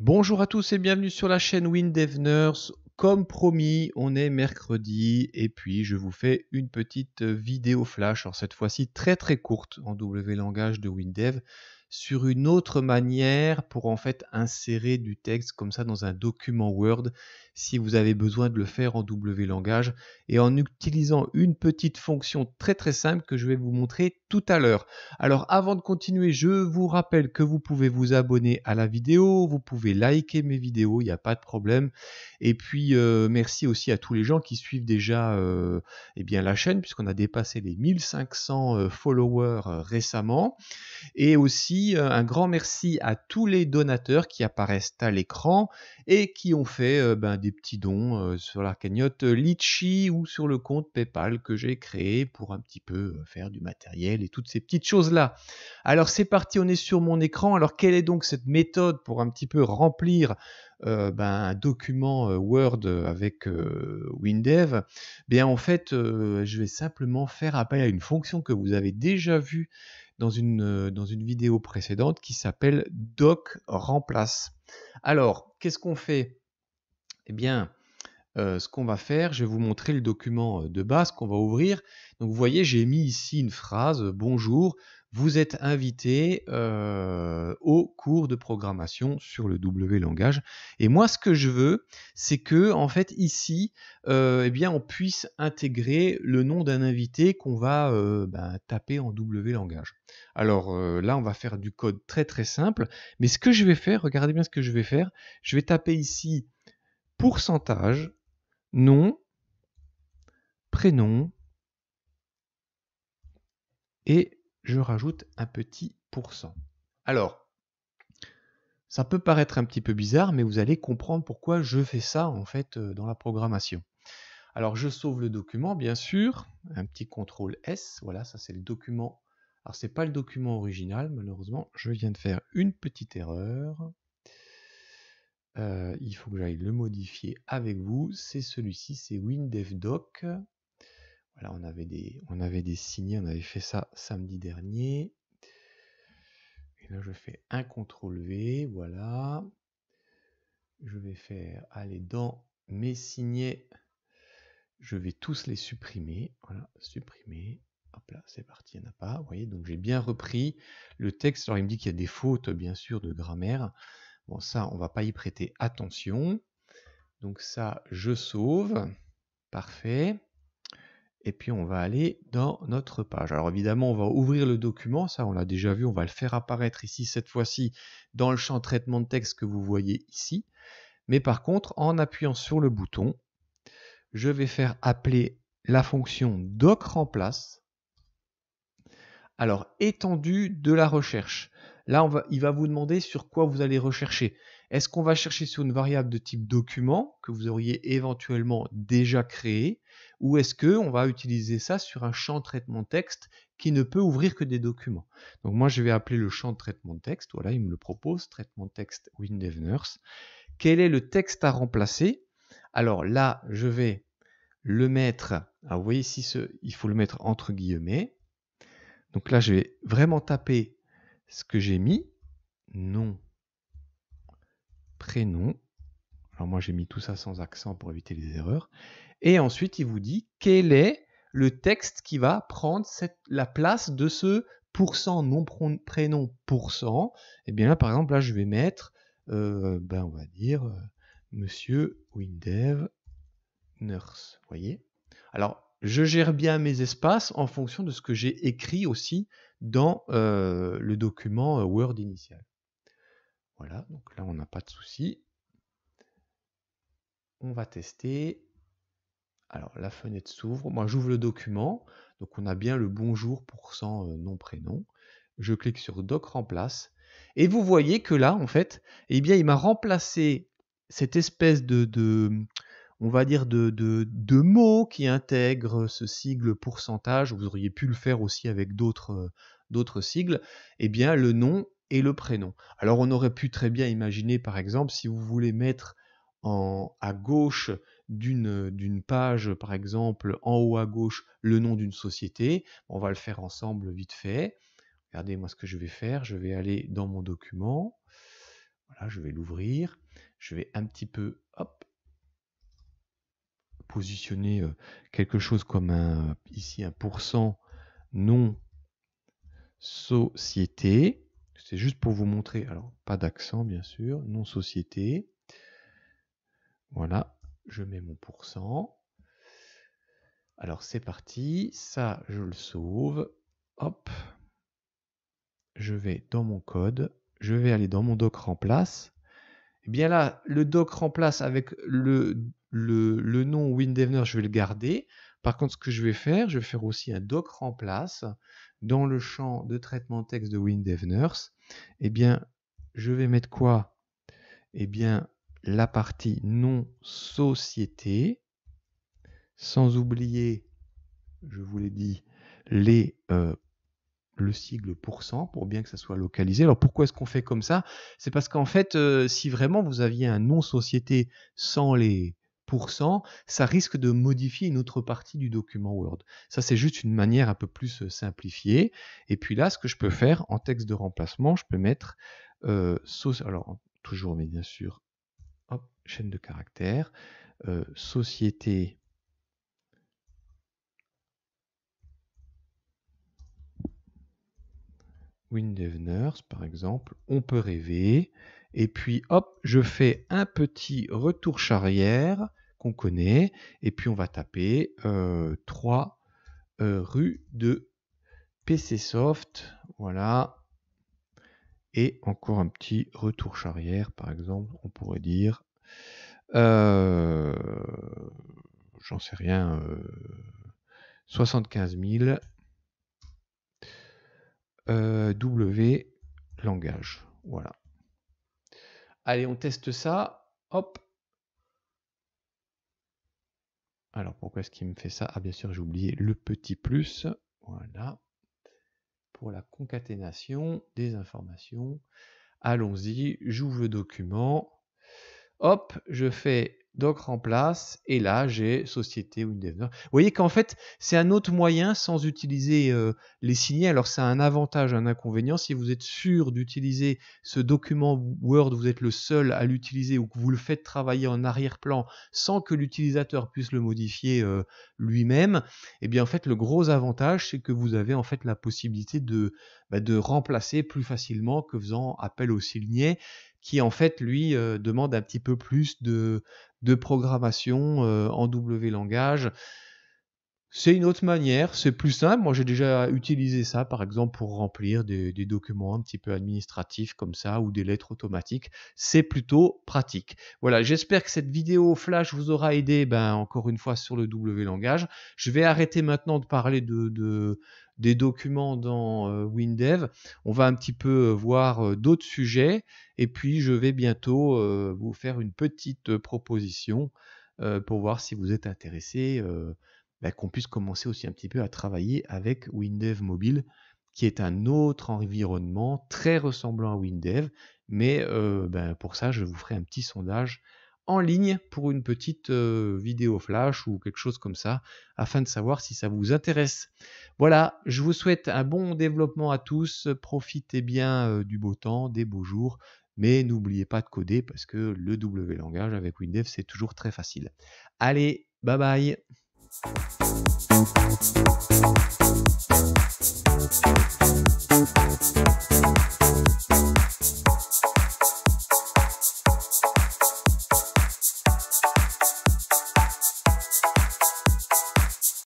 Bonjour à tous et bienvenue sur la chaîne Nurse. Comme promis, on est mercredi et puis je vous fais une petite vidéo flash. Alors cette fois-ci très très courte en W langage de Windev sur une autre manière pour en fait insérer du texte comme ça dans un document Word si vous avez besoin de le faire en W langage et en utilisant une petite fonction très très simple que je vais vous montrer tout à l'heure. Alors avant de continuer, je vous rappelle que vous pouvez vous abonner à la vidéo, vous pouvez liker mes vidéos, il n'y a pas de problème. Et puis euh, merci aussi à tous les gens qui suivent déjà euh, eh bien, la chaîne puisqu'on a dépassé les 1500 euh, followers récemment. Et aussi un grand merci à tous les donateurs qui apparaissent à l'écran et qui ont fait euh, ben, des petits dons euh, sur la cagnotte euh, Litchi ou sur le compte PayPal que j'ai créé pour un petit peu faire du matériel et toutes ces petites choses-là. Alors c'est parti, on est sur mon écran. Alors quelle est donc cette méthode pour un petit peu remplir ben, un document Word avec WinDev, bien en fait, je vais simplement faire appel à une fonction que vous avez déjà vue euh, dans une, vidéo précédente qui s'appelle Doc remplace. Alors, qu'est-ce qu'on fait Eh bien, euh, ce qu'on va faire, je vais vous montrer le document euh, de base qu'on va ouvrir. Donc vous voyez, j'ai mis ici une phrase, bonjour, vous êtes invité euh, au cours de programmation sur le W langage. Et moi, ce que je veux, c'est que, en fait, ici, euh, eh bien, on puisse intégrer le nom d'un invité qu'on va euh, ben, taper en W langage. Alors là, on va faire du code très très simple. Mais ce que je vais faire, regardez bien ce que je vais faire. Je vais taper ici pourcentage, nom, prénom et je rajoute un petit pourcent. Alors, ça peut paraître un petit peu bizarre, mais vous allez comprendre pourquoi je fais ça en fait euh, dans la programmation. Alors je sauve le document, bien sûr, un petit contrôle S, voilà, ça c'est le document. Alors c'est pas le document original, malheureusement, je viens de faire une petite erreur. Euh, il faut que j'aille le modifier avec vous, c'est celui-ci, c'est WinDevDoc. Voilà, on avait des, on avait des signés, on avait fait ça samedi dernier. Et là, je fais un CTRL V, voilà. Je vais faire, aller dans mes signés, je vais tous les supprimer. Voilà, supprimer. Hop là, c'est parti, il n'y en a pas. Vous voyez, donc j'ai bien repris le texte. Alors, il me dit qu'il y a des fautes, bien sûr, de grammaire. Bon, ça, on va pas y prêter attention. Donc ça, je sauve. Parfait et puis on va aller dans notre page. Alors évidemment, on va ouvrir le document, ça on l'a déjà vu, on va le faire apparaître ici cette fois-ci dans le champ traitement de texte que vous voyez ici. Mais par contre, en appuyant sur le bouton, je vais faire appeler la fonction doc remplace. Alors étendue de la recherche. Là, on va, il va vous demander sur quoi vous allez rechercher. Est-ce qu'on va chercher sur une variable de type document que vous auriez éventuellement déjà créée ou est-ce qu'on va utiliser ça sur un champ traitement de texte qui ne peut ouvrir que des documents Donc moi je vais appeler le champ de traitement de texte, voilà il me le propose, traitement de texte Windeveners. Quel est le texte à remplacer Alors là je vais le mettre, ah, vous voyez ici il faut le mettre entre guillemets. Donc là je vais vraiment taper ce que j'ai mis, non prénom. Alors moi j'ai mis tout ça sans accent pour éviter les erreurs. Et ensuite il vous dit quel est le texte qui va prendre la place de ce pourcent non prénom pourcent. Et eh bien là par exemple là je vais mettre, euh, ben on va dire euh, Monsieur Windev Nurse. Voyez. Alors je gère bien mes espaces en fonction de ce que j'ai écrit aussi dans euh, le document Word initial. Voilà, donc là on n'a pas de souci. On va tester. Alors la fenêtre s'ouvre, moi j'ouvre le document, donc on a bien le bonjour pour euh, nom prénom. Je clique sur doc remplace et vous voyez que là en fait, eh bien il m'a remplacé cette espèce de, on va dire, de, mots qui intègrent ce sigle pourcentage, vous auriez pu le faire aussi avec d'autres, euh, d'autres sigles, eh bien le nom et le prénom. Alors on aurait pu très bien imaginer par exemple si vous voulez mettre en, à gauche d'une page, par exemple en haut à gauche, le nom d'une société. On va le faire ensemble vite fait. Regardez moi ce que je vais faire. Je vais aller dans mon document. Voilà, je vais l'ouvrir. Je vais un petit peu hop, positionner euh, quelque chose comme un, ici un pourcent non société. C'est juste pour vous montrer. Alors, pas d'accent, bien sûr. Non société. Voilà. Je mets mon pourcent. Alors, c'est parti. Ça, je le sauve. Hop. Je vais dans mon code. Je vais aller dans mon doc remplace. Et eh bien là, le doc remplace avec le, nom windevner, je vais le garder. Par contre, ce que je vais faire, je vais faire aussi un doc remplace dans le champ de traitement texte de WinDeveners eh bien, je vais mettre quoi Eh bien, la partie non société, sans oublier, je vous l'ai dit, les, euh, le sigle cent, pour bien que ça soit localisé. Alors pourquoi est-ce qu'on fait comme ça C'est parce qu'en fait, euh, si vraiment vous aviez un non société sans les ça risque de modifier une autre partie du document Word. Ça, c'est juste une manière un peu plus euh, simplifiée. Et puis là, ce que je peux faire en texte de remplacement, je peux mettre, euh, alors toujours, mais bien sûr, chaîne de caractères, euh, société. Windeveners, par exemple, on peut rêver. Et puis, hop, je fais un petit retour charrière qu'on connaît. Et puis on va taper 3 euh, euh, rue de PC Soft. Voilà. Et encore un petit retour charrière, par exemple, on pourrait dire. Euh, j'en sais rien. 75 000 W langage. Voilà. Allez, on teste ça. Hop, Alors pourquoi est-ce qu'il me fait ça Ah bien sûr j'ai oublié le petit plus. Voilà. Pour la concaténation des informations. Allons-y, j'ouvre le document. Hop, je fais donc, « remplace, et là j'ai société Windows. Vous voyez qu'en fait c'est un autre moyen sans utiliser euh, les signets. Alors c'est un avantage, un inconvénient. Si vous êtes sûr d'utiliser ce document Word, vous êtes le seul à l'utiliser ou que vous le faites travailler en arrière-plan sans que l'utilisateur puisse le modifier euh, lui-même, eh bien en fait le gros avantage c'est que vous avez en fait la possibilité de, bah, de remplacer plus facilement que faisant appel aux signets qui en fait lui euh, demande un petit peu plus de, de programmation euh, en W langage c'est une autre manière, c'est plus simple. Moi, j'ai déjà utilisé ça, par exemple, pour remplir des, documents un petit peu administratifs comme ça ou des lettres automatiques. C'est plutôt pratique. Voilà, j'espère que cette vidéo flash vous aura aidé, ben, encore une fois, sur le W langage. Je vais arrêter maintenant de parler de, des documents dans euh, WinDev. On va un petit peu euh, voir euh, d'autres sujets et puis je vais bientôt vous faire une petite proposition pour voir si vous êtes intéressé bah, qu'on puisse commencer aussi un petit peu à travailler avec WinDev Mobile, qui est un autre environnement très ressemblant à WinDev. Mais euh, bah, pour ça, je vous ferai un petit sondage en ligne pour une petite euh, vidéo flash ou quelque chose comme ça, afin de savoir si ça vous intéresse. Voilà, je vous souhaite un bon développement à tous. Profitez bien euh, du beau temps, des beaux jours. Mais n'oubliez pas de coder parce que le W langage avec WinDev, c'est toujours très facile. Allez, bye bye Thank you.